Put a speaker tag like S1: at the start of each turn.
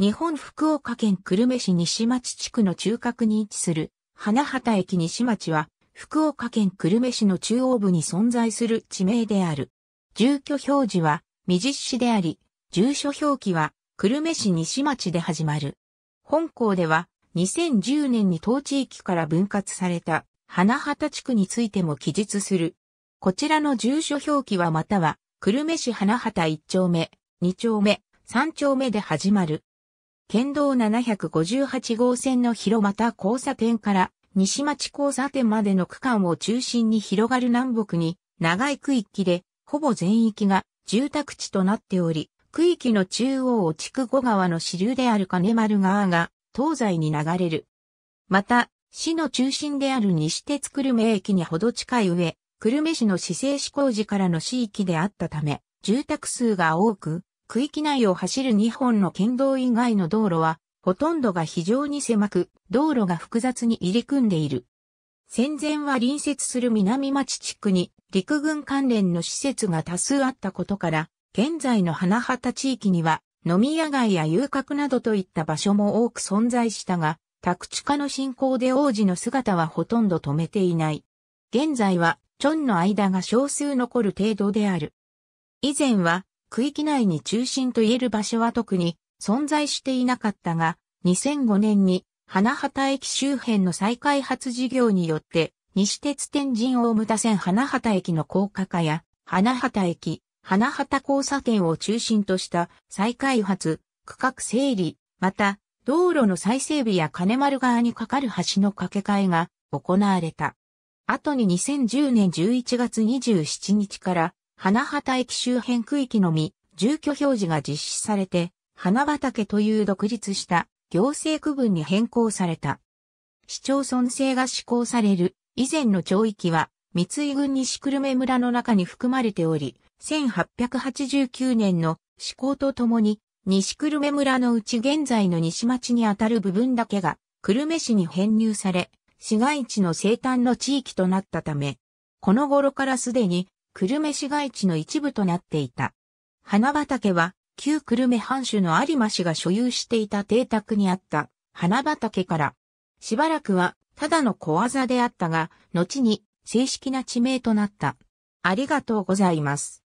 S1: 日本福岡県久留米市西町地区の中核に位置する、花畑駅西町は、福岡県久留米市の中央部に存在する地名である。住居表示は、未実施であり、住所表記は、久留米市西町で始まる。本校では、2010年に当地域から分割された、花畑地区についても記述する。こちらの住所表記はまたは、久留米市花畑1丁目、2丁目、3丁目で始まる。県道758号線の広又交差点から西町交差点までの区間を中心に広がる南北に長い区域でほぼ全域が住宅地となっており、区域の中央を筑後川の支流である金丸川が東西に流れる。また、市の中心である西鉄久留米駅にほど近い上、久留米市の市政施工時からの市域であったため、住宅数が多く、区域内を走る2本の県道以外の道路は、ほとんどが非常に狭く、道路が複雑に入り組んでいる。戦前は隣接する南町地区に陸軍関連の施設が多数あったことから、現在の花畑地域には飲み屋街や遊郭などといった場所も多く存在したが、宅地化の進行で王子の姿はほとんど止めていない。現在は、チョンの間が少数残る程度である。以前は、区域内に中心と言える場所は特に存在していなかったが、2005年に花畑駅周辺の再開発事業によって、西鉄天神大牟田線花畑駅の高架化や、花畑駅、花畑交差点を中心とした再開発、区画整理、また、道路の再整備や金丸側に架かる橋の架け替えが行われた。後に2010年11月27日から花畑駅周辺区域のみ、住居表示が実施されて、花畑という独立した行政区分に変更された。市町村制が施行される以前の町域は、三井郡西久留米村の中に含まれており、1889年の施行とともに、西久留米村のうち現在の西町にあたる部分だけが、久留米市に編入され、市街地の生誕の地域となったため、この頃からすでに久留米市街地の一部となっていた。花畑は、旧久留米藩主の有馬氏が所有していた邸宅にあった花畑から、しばらくはただの小技であったが、後に正式な地名となった。ありがとうございます。